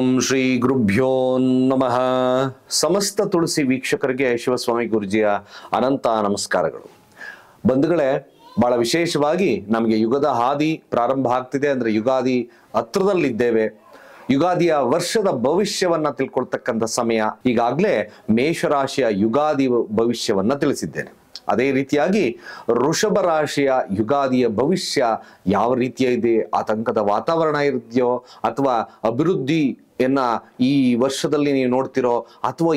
ಓಂ ಶ್ರೀ ಗುರುಭ್ಯೋ ನಮಃ ಸಮಸ್ತ ತುಳಸಿ ವೀಕ್ಷಕರಿಗೆ ಶಿವಸ್ವಾಮಿ ಗುರುಜಿಯ ಅನಂತ ನಮಸ್ಕಾರಗಳು ಬಂಧುಗಳೇ ಬಹಳ ವಿಶೇಷವಾಗಿ ನಮಗೆ ಯುಗದ ಹಾದಿ ಪ್ರಾರಂಭ ಆಗ್ತಿದೆ ಅಂದ್ರೆ ಯುಗಾದಿ ಹತ್ರದಲ್ಲಿದ್ದೇವೆ ಯುಗಾದಿಯ ವರ್ಷದ ಭವಿಷ್ಯವನ್ನ ತಿಳ್ಕೊಳ್ತಕ್ಕಂಥ ಸಮಯ ಈಗಾಗಲೇ ಮೇಷರಾಶಿಯ ಯುಗಾದಿ ಭವಿಷ್ಯವನ್ನ ತಿಳಿಸಿದ್ದೇನೆ ಅದೇ ರೀತಿಯಾಗಿ ಋಷಭ ರಾಶಿಯ ಯುಗಾದಿಯ ಭವಿಷ್ಯ ಯಾವ ರೀತಿಯ ಇದೆ ಆತಂಕದ ವಾತಾವರಣ ಇರುತ್ತೋ ಅಥವಾ ಅಭಿವೃದ್ಧಿ ಎನ್ನ ಈ ವರ್ಷದಲ್ಲಿ ನೀವು ನೋಡ್ತಿರೋ ಅಥವಾ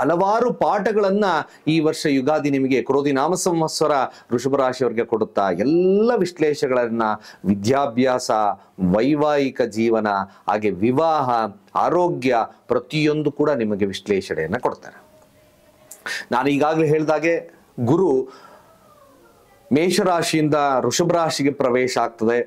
ಹಲವಾರು ಪಾಠಗಳನ್ನ ಈ ವರ್ಷ ಯುಗಾದಿ ನಿಮಗೆ ಕ್ರೋಧಿ ನಾಮ ಸಂಹಸ್ವರ ವೃಷಭ ರಾಶಿಯವರಿಗೆ ಕೊಡುತ್ತಾ ಎಲ್ಲ ವಿಶ್ಲೇಷಣೆಗಳನ್ನ ವಿದ್ಯಾಭ್ಯಾಸ ವೈವಾಹಿಕ ಜೀವನ ಹಾಗೆ ವಿವಾಹ ಆರೋಗ್ಯ ಪ್ರತಿಯೊಂದು ಕೂಡ ನಿಮಗೆ ವಿಶ್ಲೇಷಣೆಯನ್ನು ಕೊಡ್ತಾರೆ ನಾನು ಈಗಾಗಲೇ ಹೇಳಿದಾಗೆ ಗುರು ಮೇಷರಾಶಿಯಿಂದ ವೃಷಭ ರಾಶಿಗೆ ಪ್ರವೇಶ ಆಗ್ತದೆ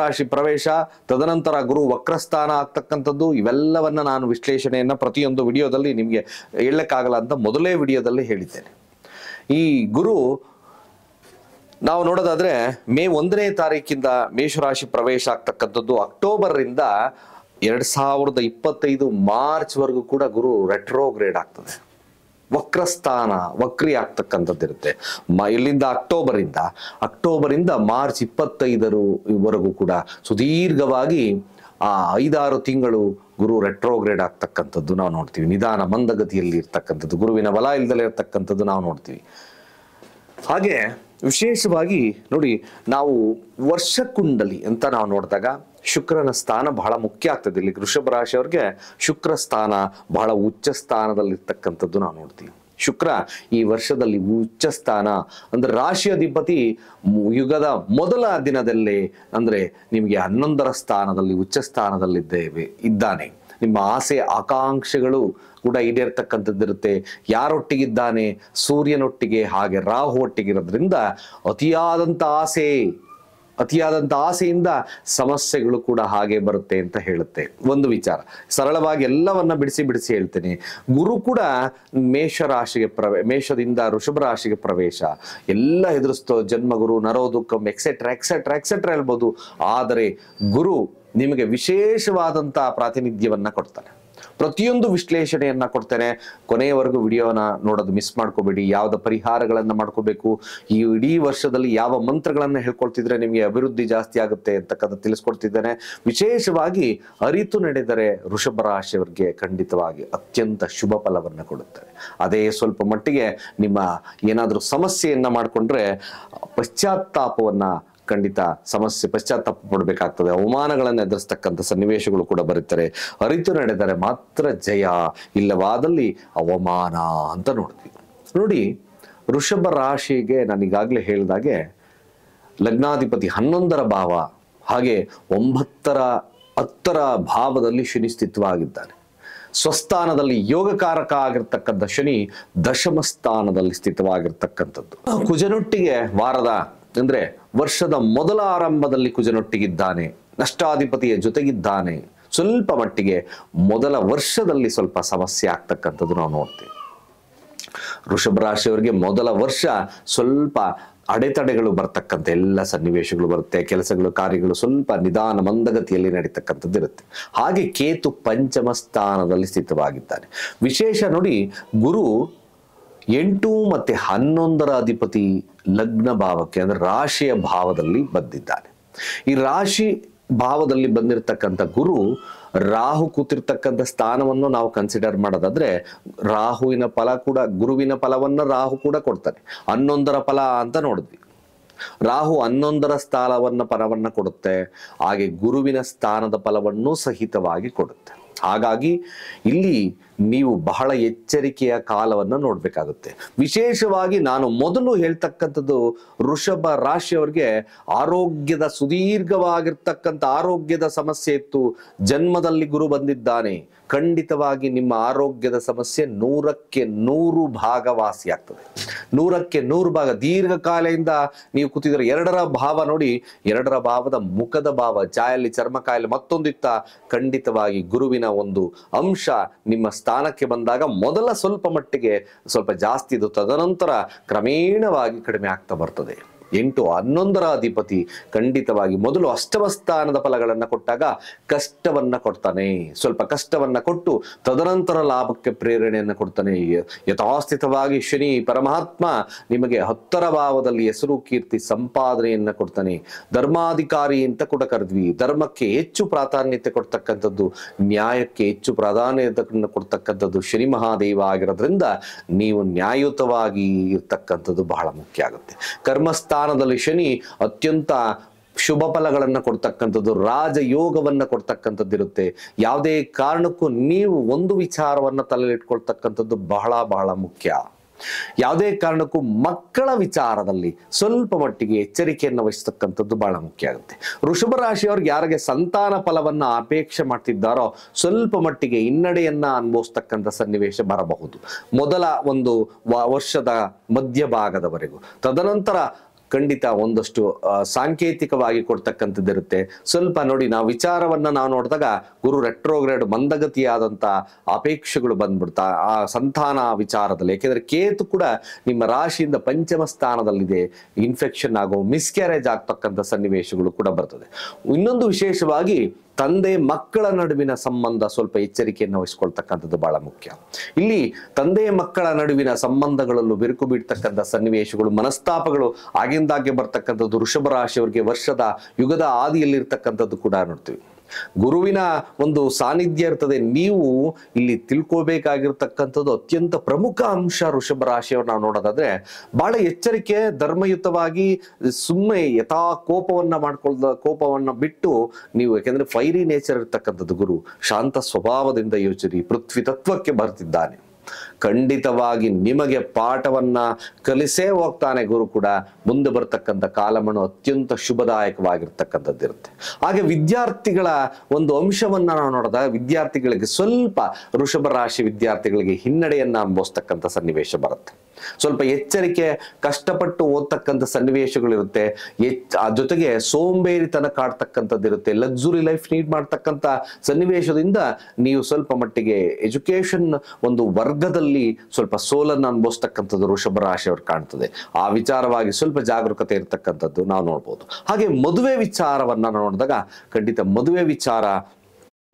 ರಾಶಿ ಪ್ರವೇಶ ತದನಂತರ ಗುರು ವಕ್ರಸ್ಥಾನ ಆಗ್ತಕ್ಕಂಥದ್ದು ಇವೆಲ್ಲವನ್ನ ನಾನು ವಿಶ್ಲೇಷಣೆಯನ್ನ ಪ್ರತಿಯೊಂದು ವಿಡಿಯೋದಲ್ಲಿ ನಿಮಗೆ ಹೇಳಕ್ಕಾಗಲ್ಲ ಅಂತ ಮೊದಲೇ ವಿಡಿಯೋದಲ್ಲಿ ಹೇಳಿದ್ದೇನೆ ಈ ಗುರು ನಾವು ನೋಡೋದಾದ್ರೆ ಮೇ ಒಂದನೇ ತಾರೀಕಿಂದ ಮೇಷರಾಶಿ ಪ್ರವೇಶ ಆಗ್ತಕ್ಕಂಥದ್ದು ಅಕ್ಟೋಬರ್ ಇಂದ ಎರಡ್ ಸಾವಿರದ ಇಪ್ಪತ್ತೈದು ಮಾರ್ಚ್ ವರೆಗೂ ಕೂಡ ಗುರು ರೆಟ್ರೋಗ್ರೇಡ್ ಆಗ್ತದೆ ವಕ್ರಸ್ಥಾನ ವಕ್ರಿ ಆಗ್ತಕ್ಕಂಥದ್ದಿರುತ್ತೆ ಇರುತ್ತೆ ಮ ಇಲ್ಲಿಂದ ಅಕ್ಟೋಬರಿಂದ ಅಕ್ಟೋಬರಿಂದ ಮಾರ್ಚ್ ಇಪ್ಪತ್ತೈದರವರೆಗೂ ಕೂಡ ಸುದೀರ್ಘವಾಗಿ ಆ ಐದಾರು ತಿಂಗಳು ಗುರು ರೆಟ್ರೋಗ್ರೇಡ್ ಆಗ್ತಕ್ಕಂಥದ್ದು ನಾವು ನೋಡ್ತೀವಿ ನಿಧಾನ ಮಂದಗತಿಯಲ್ಲಿ ಇರ್ತಕ್ಕಂಥದ್ದು ಗುರುವಿನ ಬಲ ಇಲ್ದಲೇ ಇರ್ತಕ್ಕಂಥದ್ದು ನಾವು ನೋಡ್ತೀವಿ ಹಾಗೆ ವಿಶೇಷವಾಗಿ ನೋಡಿ ನಾವು ವರ್ಷ ಕುಂಡಲಿ ಅಂತ ನಾವು ನೋಡಿದಾಗ ಶುಕ್ರನ ಸ್ಥಾನ ಬಹಳ ಮುಖ್ಯ ಆಗ್ತದೆ ಇಲ್ಲಿ ವೃಷಭ ರಾಶಿಯವ್ರಿಗೆ ಶುಕ್ರ ಸ್ಥಾನ ಬಹಳ ಉಚ್ಚ ಸ್ಥಾನದಲ್ಲಿರ್ತಕ್ಕಂಥದ್ದು ನಾವು ನೋಡ್ತೀವಿ ಶುಕ್ರ ಈ ವರ್ಷದಲ್ಲಿ ಉಚ್ಚ ಸ್ಥಾನ ಅಂದ್ರೆ ರಾಶಿ ಅಧಿಪತಿ ಯುಗದ ಮೊದಲ ದಿನದಲ್ಲಿ ಅಂದ್ರೆ ನಿಮಗೆ ಹನ್ನೊಂದರ ಸ್ಥಾನದಲ್ಲಿ ಉಚ್ಚ ಸ್ಥಾನದಲ್ಲಿದ್ದೇವೆ ಇದ್ದಾನೆ ನಿಮ್ಮ ಆಸೆ ಆಕಾಂಕ್ಷೆಗಳು ಕೂಡ ಈಡೇರ್ತಕ್ಕಂಥದ್ದಿರುತ್ತೆ ಯಾರೊಟ್ಟಿಗಿದ್ದಾನೆ ಸೂರ್ಯನೊಟ್ಟಿಗೆ ಹಾಗೆ ರಾಹು ಒಟ್ಟಿಗಿರೋದ್ರಿಂದ ಅತಿಯಾದಂಥ ಆಸೆ ಅತಿಯಾದಂಥ ಆಸೆಯಿಂದ ಸಮಸ್ಯೆಗಳು ಕೂಡ ಹಾಗೆ ಬರುತ್ತೆ ಅಂತ ಹೇಳುತ್ತೆ ಒಂದು ವಿಚಾರ ಸರಳವಾಗಿ ಎಲ್ಲವನ್ನ ಬಿಡಿಸಿ ಬಿಡಿಸಿ ಹೇಳ್ತೇನೆ ಗುರು ಕೂಡ ಮೇಷರಾಶಿಗೆ ಪ್ರವೇ ಮೇಷದಿಂದ ಋಷಭ ರಾಶಿಗೆ ಪ್ರವೇಶ ಎಲ್ಲ ಎದುರಿಸ್ತೋ ಜನ್ಮಗುರು ನರೋದುಕ್ಕಂ ಎಕ್ಸೆಟ್ರಾ ಎಕ್ಸೆಟ್ರಾ ಎಕ್ಸೆಟ್ರಾ ಹೇಳ್ಬೋದು ಆದರೆ ಗುರು ನಿಮಗೆ ವಿಶೇಷವಾದಂಥ ಪ್ರಾತಿನಿಧ್ಯವನ್ನು ಕೊಡ್ತಾನೆ ಪ್ರತಿಯೊಂದು ವಿಶ್ಲೇಷಣೆಯನ್ನ ಕೊಡ್ತೇನೆ ಕೊನೆಯವರೆಗೂ ವಿಡಿಯೋನ ನೋಡೋದು ಮಿಸ್ ಮಾಡ್ಕೋಬೇಡಿ ಯಾವ್ದ ಪರಿಹಾರಗಳನ್ನ ಮಾಡ್ಕೋಬೇಕು ಈ ಇಡೀ ವರ್ಷದಲ್ಲಿ ಯಾವ ಮಂತ್ರಗಳನ್ನ ಹೇಳ್ಕೊಳ್ತಿದ್ರೆ ನಿಮಗೆ ಅಭಿವೃದ್ಧಿ ಜಾಸ್ತಿ ಆಗುತ್ತೆ ಅಂತಕ್ಕಂಥ ತಿಳಿಸ್ಕೊಡ್ತಿದ್ದೇನೆ ವಿಶೇಷವಾಗಿ ಅರಿತು ನಡೆದರೆ ವೃಷಭ ರಾಶಿಯವರಿಗೆ ಖಂಡಿತವಾಗಿ ಅತ್ಯಂತ ಶುಭ ಫಲವನ್ನ ಕೊಡುತ್ತೆ ಅದೇ ಸ್ವಲ್ಪ ಮಟ್ಟಿಗೆ ನಿಮ್ಮ ಏನಾದರೂ ಸಮಸ್ಯೆಯನ್ನ ಮಾಡಿಕೊಂಡ್ರೆ ಪಶ್ಚಾತ್ತಾಪವನ್ನ ಖಂಡಿತ ಸಮಸ್ಯೆ ಪಶ್ಚಾತ್ತಾಪ ಪಡಬೇಕಾಗ್ತದೆ ಅವಮಾನಗಳನ್ನು ಎದುರಿಸ್ತಕ್ಕಂಥ ಸನ್ನಿವೇಶಗಳು ಕೂಡ ಬರುತ್ತಾರೆ ಅರಿತು ನಡೆದರೆ ಮಾತ್ರ ಜಯ ಇಲ್ಲವಾದಲ್ಲಿ ಅವಮಾನ ಅಂತ ನೋಡ್ತೀವಿ ನೋಡಿ ಋಷಭ ರಾಶಿಗೆ ನಾನು ಈಗಾಗಲೇ ಹೇಳಿದಾಗೆ ಲಗ್ನಾಧಿಪತಿ ಹನ್ನೊಂದರ ಭಾವ ಹಾಗೆ ಒಂಬತ್ತರ ಹತ್ತರ ಭಾವದಲ್ಲಿ ಶನಿ ಆಗಿದ್ದಾನೆ ಸ್ವಸ್ಥಾನದಲ್ಲಿ ಯೋಗಕಾರಕ ಆಗಿರ್ತಕ್ಕಂಥ ಶನಿ ದಶಮ ಸ್ಥಾನದಲ್ಲಿ ಸ್ಥಿತವಾಗಿರ್ತಕ್ಕಂಥದ್ದು ಕುಜನೊಟ್ಟಿಗೆ ವಾರದ ಅಂದ್ರೆ ವರ್ಷದ ಮೊದಲ ಆರಂಭದಲ್ಲಿ ಕುಜನೊಟ್ಟಿಗಿದ್ದಾನೆ ನಷ್ಟಾಧಿಪತಿಯ ಜೊತೆಗಿದ್ದಾನೆ ಸ್ವಲ್ಪ ಮಟ್ಟಿಗೆ ಮೊದಲ ವರ್ಷದಲ್ಲಿ ಸ್ವಲ್ಪ ಸಮಸ್ಯೆ ಆಗ್ತಕ್ಕಂಥದ್ದು ನಾವು ನೋಡ್ತೇವೆ ವೃಷಭ ರಾಶಿಯವರಿಗೆ ಮೊದಲ ವರ್ಷ ಸ್ವಲ್ಪ ಅಡೆತಡೆಗಳು ಬರ್ತಕ್ಕಂಥ ಎಲ್ಲ ಸನ್ನಿವೇಶಗಳು ಬರುತ್ತೆ ಕೆಲಸಗಳು ಕಾರ್ಯಗಳು ಸ್ವಲ್ಪ ನಿಧಾನ ಮಂದಗತಿಯಲ್ಲಿ ನಡೀತಕ್ಕಂಥದ್ದು ಇರುತ್ತೆ ಹಾಗೆ ಕೇತು ಪಂಚಮ ಸ್ಥಾನದಲ್ಲಿ ಸ್ಥಿತವಾಗಿದ್ದಾನೆ ವಿಶೇಷ ನೋಡಿ ಗುರು ಎಂಟು ಮತ್ತು ಹನ್ನೊಂದರ ಅಧಿಪತಿ ಲಗ್ನ ಭಾವಕ್ಕೆ ಅಂದರೆ ರಾಶಿಯ ಭಾವದಲ್ಲಿ ಬಂದಿದ್ದಾನೆ ಈ ರಾಶಿ ಭಾವದಲ್ಲಿ ಬಂದಿರತಕ್ಕಂಥ ಗುರು ರಾಹು ಕೂತಿರ್ತಕ್ಕಂಥ ಸ್ಥಾನವನ್ನು ನಾವು ಕನ್ಸಿಡರ್ ಮಾಡೋದಾದ್ರೆ ರಾಹುವಿನ ಫಲ ಕೂಡ ಗುರುವಿನ ಫಲವನ್ನು ರಾಹು ಕೂಡ ಕೊಡ್ತಾನೆ ಹನ್ನೊಂದರ ಫಲ ಅಂತ ನೋಡಿದ್ವಿ ರಾಹು ಹನ್ನೊಂದರ ಸ್ಥಾನವನ್ನು ಫಲವನ್ನು ಕೊಡುತ್ತೆ ಹಾಗೆ ಗುರುವಿನ ಸ್ಥಾನದ ಫಲವನ್ನು ಸಹಿತವಾಗಿ ಕೊಡುತ್ತೆ ಹಾಗಾಗಿ ಇಲ್ಲಿ ನೀವು ಬಹಳ ಎಚ್ಚರಿಕೆಯ ಕಾಲವನ್ನು ನೋಡಬೇಕಾಗುತ್ತೆ ವಿಶೇಷವಾಗಿ ನಾನು ಮೊದಲು ಹೇಳ್ತಕ್ಕಂಥದ್ದು ಋಷಭ ರಾಶಿಯವರಿಗೆ ಆರೋಗ್ಯದ ಸುದೀರ್ಘವಾಗಿರ್ತಕ್ಕಂಥ ಆರೋಗ್ಯದ ಸಮಸ್ಯೆ ಇತ್ತು ಜನ್ಮದಲ್ಲಿ ಗುರು ಬಂದಿದ್ದಾನೆ ಖಂಡಿತವಾಗಿ ನಿಮ್ಮ ಆರೋಗ್ಯದ ಸಮಸ್ಯೆ ನೂರಕ್ಕೆ ನೂರು ಭಾಗವಾಸಿಯಾಗ್ತದೆ ನೂರಕ್ಕೆ ನೂರು ಭಾಗ ದೀರ್ಘಕಾಲೆಯಿಂದ ನೀವು ಕೂತಿದ್ರೆ ಎರಡರ ಭಾವ ನೋಡಿ ಎರಡರ ಭಾವದ ಮುಖದ ಭಾವ ಜಾಯಲ್ಲಿ ಚರ್ಮ ಕಾಯಿಲೆ ಮತ್ತೊಂದಿತ್ತ ಖಂಡಿತವಾಗಿ ಗುರುವಿನ ಒಂದು ಅಂಶ ನಿಮ್ಮ ಸ್ಥಾನಕ್ಕೆ ಬಂದಾಗ ಮೊದಲ ಸ್ವಲ್ಪ ಮಟ್ಟಿಗೆ ಸ್ವಲ್ಪ ಜಾಸ್ತಿ ಇದು ತದನಂತರ ಕ್ರಮೇಣವಾಗಿ ಕಡಿಮೆ ಆಗ್ತಾ ಬರ್ತದೆ ಎಂಟು ಹನ್ನೊಂದರ ಅಧಿಪತಿ ಖಂಡಿತವಾಗಿ ಮೊದಲು ಅಷ್ಟಮ ಸ್ಥಾನದ ಫಲಗಳನ್ನು ಕೊಟ್ಟಾಗ ಕಷ್ಟವನ್ನ ಕೊಡ್ತಾನೆ ಸ್ವಲ್ಪ ಕಷ್ಟವನ್ನ ಕೊಟ್ಟು ತದನಂತರ ಲಾಭಕ್ಕೆ ಪ್ರೇರಣೆಯನ್ನು ಕೊಡ್ತಾನೆ ಯಥಾಸ್ಥಿತವಾಗಿ ಶನಿ ಪರಮಾತ್ಮ ನಿಮಗೆ ಹತ್ತರ ಭಾವದಲ್ಲಿ ಹೆಸರು ಕೀರ್ತಿ ಸಂಪಾದನೆಯನ್ನು ಕೊಡ್ತಾನೆ ಧರ್ಮಾಧಿಕಾರಿ ಅಂತ ಕೂಡ ಕರೆದ್ವಿ ಧರ್ಮಕ್ಕೆ ಹೆಚ್ಚು ಪ್ರಾಧಾನ್ಯತೆ ಕೊಡ್ತಕ್ಕಂಥದ್ದು ನ್ಯಾಯಕ್ಕೆ ಹೆಚ್ಚು ಪ್ರಾಧಾನ್ಯತೆಯನ್ನು ಕೊಡ್ತಕ್ಕಂಥದ್ದು ಶನಿ ಮಹಾದೇವ ಆಗಿರೋದ್ರಿಂದ ನೀವು ನ್ಯಾಯಯುತವಾಗಿ ಇರ್ತಕ್ಕಂಥದ್ದು ಬಹಳ ಮುಖ್ಯ ಆಗುತ್ತೆ ಕರ್ಮಸ್ಥಾನ ಸ್ಥಾನದಲ್ಲಿ ಶನಿ ಅತ್ಯಂತ ಶುಭ ಫಲಗಳನ್ನು ಕೊಡ್ತಕ್ಕಂಥದ್ದು ರಾಜಯೋಗವನ್ನು ಕೊಡ್ತಕ್ಕಂಥದ್ದಿರುತ್ತೆ ಇರುತ್ತೆ ಯಾವುದೇ ಕಾರಣಕ್ಕೂ ನೀವು ಒಂದು ವಿಚಾರವನ್ನು ತಲೆಲಿಟ್ಕೊಳ್ತಕ್ಕಂಥದ್ದು ಬಹಳ ಬಹಳ ಮುಖ್ಯ ಯಾವುದೇ ಕಾರಣಕ್ಕೂ ಮಕ್ಕಳ ವಿಚಾರದಲ್ಲಿ ಸ್ವಲ್ಪ ಮಟ್ಟಿಗೆ ಎಚ್ಚರಿಕೆಯನ್ನು ವಹಿಸ್ತಕ್ಕಂಥದ್ದು ಬಹಳ ಮುಖ್ಯ ಆಗುತ್ತೆ ವೃಷಭ ರಾಶಿಯವ್ರಿಗೆ ಯಾರಿಗೆ ಸಂತಾನ ಫಲವನ್ನ ಅಪೇಕ್ಷೆ ಮಾಡ್ತಿದ್ದಾರೋ ಸ್ವಲ್ಪ ಮಟ್ಟಿಗೆ ಹಿನ್ನಡೆಯನ್ನ ಅನುಭವಿಸ್ತಕ್ಕಂಥ ಸನ್ನಿವೇಶ ಬರಬಹುದು ಮೊದಲ ಒಂದು ವರ್ಷದ ಮಧ್ಯಭಾಗದವರೆಗೂ ತದನಂತರ ಖಂಡಿತ ಒಂದಷ್ಟು ಸಾಂಕೇತಿಕವಾಗಿ ಕೊಡ್ತಕ್ಕಂಥದ್ದಿರುತ್ತೆ ಸ್ವಲ್ಪ ನೋಡಿ ನಾವು ವಿಚಾರವನ್ನ ನಾವು ನೋಡಿದಾಗ ಗುರು ರೆಟ್ರೋಗ್ರೇಡ್ ಮಂದಗತಿಯಾದಂಥ ಅಪೇಕ್ಷೆಗಳು ಬಂದ್ಬಿಡ್ತಾ ಆ ಸಂತಾನ ವಿಚಾರದಲ್ಲಿ ಯಾಕೆಂದರೆ ಕೇತು ಕೂಡ ನಿಮ್ಮ ರಾಶಿಯಿಂದ ಪಂಚಮ ಸ್ಥಾನದಲ್ಲಿದೆ ಇನ್ಫೆಕ್ಷನ್ ಆಗೋ ಮಿಸ್ಕ್ಯಾರೇಜ್ ಆಗ್ತಕ್ಕಂಥ ಸನ್ನಿವೇಶಗಳು ಕೂಡ ಬರ್ತದೆ ಇನ್ನೊಂದು ವಿಶೇಷವಾಗಿ ತಂದೆ ಮಕ್ಕಳ ನಡುವಿನ ಸಂಬಂಧ ಸ್ವಲ್ಪ ಎಚ್ಚರಿಕೆಯನ್ನು ವಹಿಸ್ಕೊಳ್ತಕ್ಕಂಥದ್ದು ಬಹಳ ಮುಖ್ಯ ಇಲ್ಲಿ ತಂದೆ ಮಕ್ಕಳ ನಡುವಿನ ಸಂಬಂಧಗಳಲ್ಲೂ ಬಿರುಕು ಬಿಡ್ತಕ್ಕಂಥ ಸನ್ನಿವೇಶಗಳು ಮನಸ್ತಾಪಗಳು ಆಗಿಂದಾಗ್ಗೆ ಬರ್ತಕ್ಕಂಥದ್ದು ವೃಷಭ ರಾಶಿಯವರಿಗೆ ವರ್ಷದ ಯುಗದ ಆದಿಯಲ್ಲಿರ್ತಕ್ಕಂಥದ್ದು ಕೂಡ ನೋಡ್ತೀವಿ ಗುರುವಿನ ಒಂದು ಸಾನ್ನಿಧ್ಯ ಇರ್ತದೆ ನೀವು ಇಲ್ಲಿ ತಿಳ್ಕೋಬೇಕಾಗಿರ್ತಕ್ಕಂಥದ್ದು ಅತ್ಯಂತ ಪ್ರಮುಖ ಅಂಶ ಋಷಭ ರಾಶಿಯವ್ರು ನಾವು ನೋಡೋದಾದ್ರೆ ಬಹಳ ಎಚ್ಚರಿಕೆ ಧರ್ಮಯುತವಾಗಿ ಸುಮ್ಮನೆ ಯಥಾ ಕೋಪವನ್ನ ಮಾಡ್ಕೊಳ್ದ ಕೋಪವನ್ನ ಬಿಟ್ಟು ನೀವು ಯಾಕೆಂದ್ರೆ ಫೈರಿ ನೇಚರ್ ಇರ್ತಕ್ಕಂಥದ್ದು ಗುರು ಶಾಂತ ಸ್ವಭಾವದಿಂದ ಯೋಚರಿ ಪೃಥ್ವಿ ತತ್ವಕ್ಕೆ ಬರ್ತಿದ್ದಾನೆ ಖಂಡಿತವಾಗಿ ನಿಮಗೆ ಪಾಠವನ್ನ ಕಲಿಸೇ ಹೋಗ್ತಾನೆ ಗುರು ಕೂಡ ಮುಂದೆ ಬರ್ತಕ್ಕಂಥ ಕಾಲಮಣು ಅತ್ಯಂತ ಶುಭದಾಯಕವಾಗಿರ್ತಕ್ಕಂಥದ್ದಿರುತ್ತೆ ಹಾಗೆ ವಿದ್ಯಾರ್ಥಿಗಳ ಒಂದು ಅಂಶವನ್ನ ನಾವು ನೋಡಿದಾಗ ವಿದ್ಯಾರ್ಥಿಗಳಿಗೆ ಸ್ವಲ್ಪ ಋಷಭ ರಾಶಿ ವಿದ್ಯಾರ್ಥಿಗಳಿಗೆ ಹಿನ್ನಡೆಯನ್ನ ಅನುಭವಿಸ್ತಕ್ಕಂಥ ಸನ್ನಿವೇಶ ಬರುತ್ತೆ ಸ್ವಲ್ಪ ಎಚ್ಚರಿಕೆ ಕಷ್ಟಪಟ್ಟು ಓದ್ತಕ್ಕಂಥ ಸನ್ನಿವೇಶಗಳಿರುತ್ತೆ ಆ ಜೊತೆಗೆ ಸೋಂಬೇರಿತನ ಕಾಡ್ತಕ್ಕಂಥದ್ದಿರುತ್ತೆ ಲಕ್ಸುರಿ ಲೈಫ್ ನೀಡ್ ಮಾಡ್ತಕ್ಕಂಥ ಸನ್ನಿವೇಶದಿಂದ ನೀವು ಸ್ವಲ್ಪ ಮಟ್ಟಿಗೆ ಎಜುಕೇಶನ್ ಒಂದು ವರ್ಗದಲ್ಲಿ ಮನಸ್ಸಲ್ಲಿ ಸ್ವಲ್ಪ ಸೋಲನ್ನು ಅನುಭವಿಸ್ತಕ್ಕಂಥದ್ದು ವೃಷಭ ರಾಶಿಯವರು ಕಾಣ್ತದೆ ಆ ವಿಚಾರವಾಗಿ ಸ್ವಲ್ಪ ಜಾಗರೂಕತೆ ಇರತಕ್ಕಂಥದ್ದು ನಾವು ನೋಡ್ಬೋದು ಹಾಗೆ ಮದುವೆ ವಿಚಾರವನ್ನು ನೋಡಿದಾಗ ಖಂಡಿತ ಮದುವೆ ವಿಚಾರ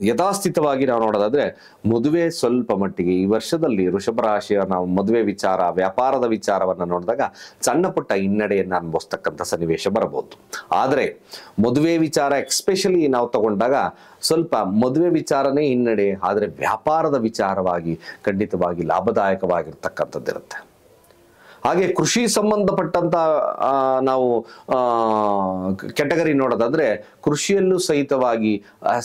ಯಥಾಸ್ಥಿತವಾಗಿ ನಾವು ನೋಡೋದಾದ್ರೆ ಮದುವೆ ಸ್ವಲ್ಪ ಮಟ್ಟಿಗೆ ಈ ವರ್ಷದಲ್ಲಿ ರಾಶಿಯ ನಾವು ಮದುವೆ ವಿಚಾರ ವ್ಯಾಪಾರದ ವಿಚಾರವನ್ನು ನೋಡಿದಾಗ ಸಣ್ಣ ಪುಟ್ಟ ಹಿನ್ನಡೆಯನ್ನು ಅನುಭವಿಸ್ತಕ್ಕಂಥ ಸನ್ನಿವೇಶ ಬರಬಹುದು ಆದರೆ ಮದುವೆ ವಿಚಾರ ಎಕ್ಸ್ಪೆಷಲಿ ನಾವು ತಗೊಂಡಾಗ ಸ್ವಲ್ಪ ಮದುವೆ ವಿಚಾರನೇ ಹಿನ್ನಡೆ ಆದರೆ ವ್ಯಾಪಾರದ ವಿಚಾರವಾಗಿ ಖಂಡಿತವಾಗಿ ಲಾಭದಾಯಕವಾಗಿರ್ತಕ್ಕಂಥದ್ದಿರುತ್ತೆ ಹಾಗೆ ಕೃಷಿ ಸಂಬಂಧಪಟ್ಟಂತ ನಾವು ಕೆಟಗರಿ ನೋಡೋದಾದ್ರೆ ಕೃಷಿಯಲ್ಲೂ ಸಹಿತವಾಗಿ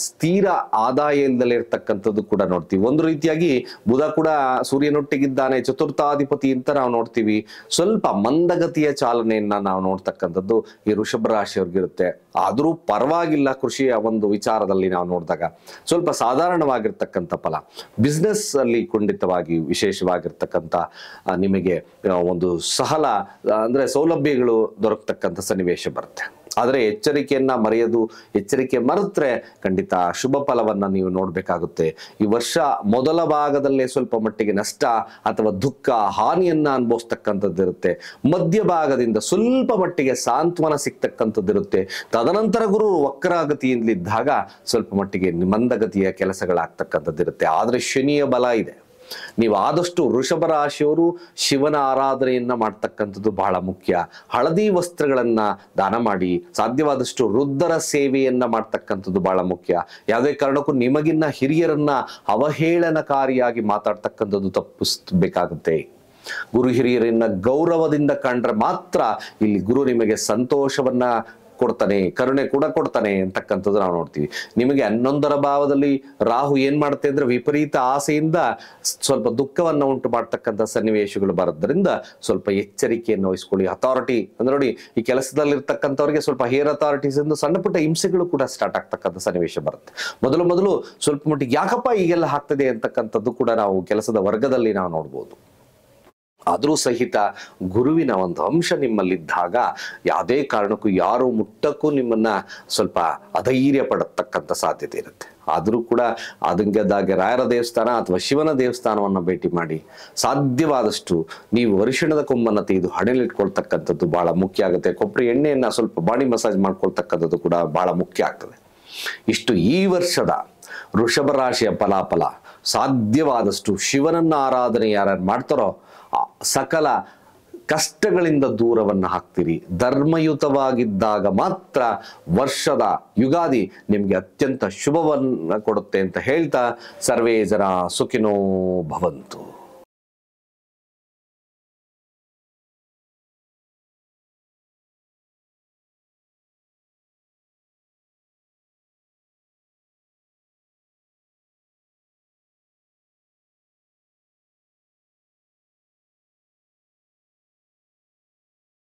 ಸ್ಥಿರ ಆದಾಯ ಇಲ್ಲದಲ್ಲೇ ಇರ್ತಕ್ಕಂಥದ್ದು ಕೂಡ ನೋಡ್ತೀವಿ ಒಂದು ರೀತಿಯಾಗಿ ಬುಧ ಕೂಡ ಸೂರ್ಯನೊಟ್ಟಿಗಿದ್ದಾನೆ ಚತುರ್ಥಾಧಿಪತಿ ಅಂತ ನಾವು ನೋಡ್ತೀವಿ ಸ್ವಲ್ಪ ಮಂದಗತಿಯ ಚಾಲನೆಯನ್ನ ನಾವು ನೋಡ್ತಕ್ಕಂಥದ್ದು ಈ ವೃಷಭ ರಾಶಿಯವ್ರಿಗಿರುತ್ತೆ ಆದರೂ ಪರವಾಗಿಲ್ಲ ಕೃಷಿಯ ಒಂದು ವಿಚಾರದಲ್ಲಿ ನಾವು ನೋಡಿದಾಗ ಸ್ವಲ್ಪ ಸಾಧಾರಣವಾಗಿರ್ತಕ್ಕಂಥ ಫಲ ಬಿಸ್ನೆಸ್ ಅಲ್ಲಿ ಖಂಡಿತವಾಗಿ ವಿಶೇಷವಾಗಿರ್ತಕ್ಕಂಥ ನಿಮಗೆ ಒಂದು ಸಹಲ ಅಂದರೆ ಸೌಲಭ್ಯಗಳು ದೊರಕತಕ್ಕಂಥ ಸನ್ನಿವೇಶ ಬರುತ್ತೆ ಆದರೆ ಎಚ್ಚರಿಕೆಯನ್ನ ಮರೆಯದು ಎಚ್ಚರಿಕೆ ಮರೆತರೆ ಖಂಡಿತ ಶುಭ ಫಲವನ್ನ ನೀವು ನೋಡ್ಬೇಕಾಗುತ್ತೆ ಈ ವರ್ಷ ಮೊದಲ ಭಾಗದಲ್ಲೇ ಸ್ವಲ್ಪ ಮಟ್ಟಿಗೆ ನಷ್ಟ ಅಥವಾ ದುಃಖ ಹಾನಿಯನ್ನು ಅನುಭವಿಸ್ತಕ್ಕಂಥದ್ದಿರುತ್ತೆ ಮಧ್ಯಭಾಗದಿಂದ ಸ್ವಲ್ಪ ಮಟ್ಟಿಗೆ ಸಾಂತ್ವನ ಸಿಗ್ತಕ್ಕಂಥದ್ದಿರುತ್ತೆ ತದನಂತರ ಗುರು ವಕ್ರಾಗತಿಯಿಂದಲಿದ್ದಾಗ ಸ್ವಲ್ಪ ಮಟ್ಟಿಗೆ ಮಂದಗತಿಯ ಕೆಲಸಗಳಾಗ್ತಕ್ಕಂಥದ್ದಿರುತ್ತೆ ಆದ್ರೆ ಶನಿಯ ಬಲ ಇದೆ ನೀವು ಆದಷ್ಟು ವೃಷಭ ರಾಶಿಯವರು ಶಿವನ ಆರಾಧನೆಯನ್ನ ಮಾಡ್ತಕ್ಕಂಥದ್ದು ಬಹಳ ಮುಖ್ಯ ಹಳದಿ ವಸ್ತ್ರಗಳನ್ನ ದಾನ ಮಾಡಿ ಸಾಧ್ಯವಾದಷ್ಟು ವೃದ್ಧರ ಸೇವೆಯನ್ನ ಮಾಡ್ತಕ್ಕಂಥದ್ದು ಬಹಳ ಮುಖ್ಯ ಯಾವುದೇ ಕಾರಣಕ್ಕೂ ನಿಮಗಿನ್ನ ಹಿರಿಯರನ್ನ ಅವಹೇಳನಕಾರಿಯಾಗಿ ಮಾತಾಡ್ತಕ್ಕಂಥದ್ದು ತಪ್ಪಿಸಬೇಕಾಗುತ್ತೆ ಗುರು ಹಿರಿಯರನ್ನ ಗೌರವದಿಂದ ಕಂಡ್ರೆ ಮಾತ್ರ ಇಲ್ಲಿ ಗುರು ನಿಮಗೆ ಸಂತೋಷವನ್ನ ಕೊಡ್ತಾನೆ ಕರುಣೆ ಕೂಡ ಕೊಡ್ತಾನೆ ಅಂತಕ್ಕಂಥದ್ದು ನಾವು ನೋಡ್ತೀವಿ ನಿಮಗೆ ಹನ್ನೊಂದರ ಭಾವದಲ್ಲಿ ರಾಹು ಏನ್ ಮಾಡುತ್ತೆ ಅಂದ್ರೆ ವಿಪರೀತ ಆಸೆಯಿಂದ ಸ್ವಲ್ಪ ದುಃಖವನ್ನು ಉಂಟು ಮಾಡ್ತಕ್ಕಂಥ ಸನ್ನಿವೇಶಗಳು ಬರೋದ್ರಿಂದ ಸ್ವಲ್ಪ ಎಚ್ಚರಿಕೆಯನ್ನು ವಹಿಸ್ಕೊಳ್ಳಿ ಅಥಾರಿಟಿ ಅಂದ್ರೆ ನೋಡಿ ಈ ಕೆಲಸದಲ್ಲಿರ್ತಕ್ಕಂಥವ್ರಿಗೆ ಸ್ವಲ್ಪ ಹೇರ್ ಅಥಾರಿಟೀಸ್ ಇಂದ ಸಣ್ಣ ಪುಟ್ಟ ಹಿಂಸೆಗಳು ಕೂಡ ಸ್ಟಾರ್ಟ್ ಆಗ್ತಕ್ಕಂಥ ಸನ್ನಿವೇಶ ಬರುತ್ತೆ ಮೊದಲು ಮೊದಲು ಸ್ವಲ್ಪ ಮಟ್ಟಿಗೆ ಯಾಕಪ್ಪ ಈಗೆಲ್ಲ ಆಗ್ತದೆ ಅಂತಕ್ಕಂಥದ್ದು ಕೂಡ ನಾವು ಕೆಲಸದ ವರ್ಗದಲ್ಲಿ ನಾವು ನೋಡ್ಬೋದು ಆದರೂ ಸಹಿತ ಗುರುವಿನ ಒಂದು ಅಂಶ ನಿಮ್ಮಲ್ಲಿದ್ದಾಗ ಯಾವುದೇ ಕಾರಣಕ್ಕೂ ಯಾರು ಮುಟ್ಟಕ್ಕೂ ನಿಮ್ಮನ್ನು ಸ್ವಲ್ಪ ಅಧೈರ್ಯ ಪಡತಕ್ಕಂಥ ಸಾಧ್ಯತೆ ಇರುತ್ತೆ ಆದರೂ ಕೂಡ ಅದಂಗದಾಗೆ ರಾಯರ ದೇವಸ್ಥಾನ ಅಥವಾ ಶಿವನ ದೇವಸ್ಥಾನವನ್ನು ಭೇಟಿ ಮಾಡಿ ಸಾಧ್ಯವಾದಷ್ಟು ನೀವು ಅರಿಶಿಣದ ಕೊಂಬನ್ನು ತೆಗೆದು ಹಣಲಿಟ್ಕೊಳ್ತಕ್ಕಂಥದ್ದು ಭಾಳ ಮುಖ್ಯ ಆಗುತ್ತೆ ಕೊಬ್ಬರಿ ಎಣ್ಣೆಯನ್ನು ಸ್ವಲ್ಪ ಬಾಡಿ ಮಸಾಜ್ ಮಾಡ್ಕೊಳ್ತಕ್ಕಂಥದ್ದು ಕೂಡ ಭಾಳ ಮುಖ್ಯ ಆಗ್ತದೆ ಇಷ್ಟು ಈ ವರ್ಷದ ವೃಷಭ ರಾಶಿಯ ಫಲಾಫಲ ಸಾಧ್ಯವಾದಷ್ಟು ಶಿವನನ್ನು ಆರಾಧನೆ ಯಾರ್ಯಾರು ಮಾಡ್ತಾರೋ ಸಕಲ ಕಷ್ಟಗಳಿಂದ ದೂರವನ್ನು ಹಾಕ್ತೀರಿ ಧರ್ಮಯುತವಾಗಿದ್ದಾಗ ಮಾತ್ರ ವರ್ಷದ ಯುಗಾದಿ ನಿಮಗೆ ಅತ್ಯಂತ ಶುಭವನ್ನ ಕೊಡುತ್ತೆ ಅಂತ ಹೇಳ್ತಾ ಸರ್ವೇ ಜನ ಸುಖಿನೋ ಭವಂತು